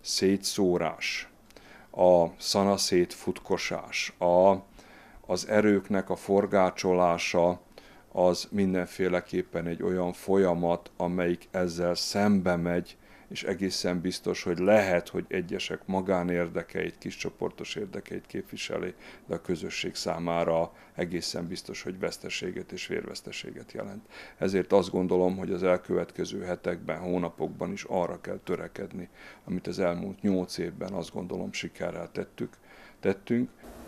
szétszórás, a szanaszét futkosás, a, az erőknek a forgácsolása, az mindenféleképpen egy olyan folyamat, amelyik ezzel szembe megy, és egészen biztos, hogy lehet, hogy egyesek magánérdekeit, kis csoportos érdekeit képviseli, de a közösség számára egészen biztos, hogy veszteséget és vérveszteséget jelent. Ezért azt gondolom, hogy az elkövetkező hetekben, hónapokban is arra kell törekedni, amit az elmúlt nyolc évben azt gondolom sikerrel tettük, tettünk,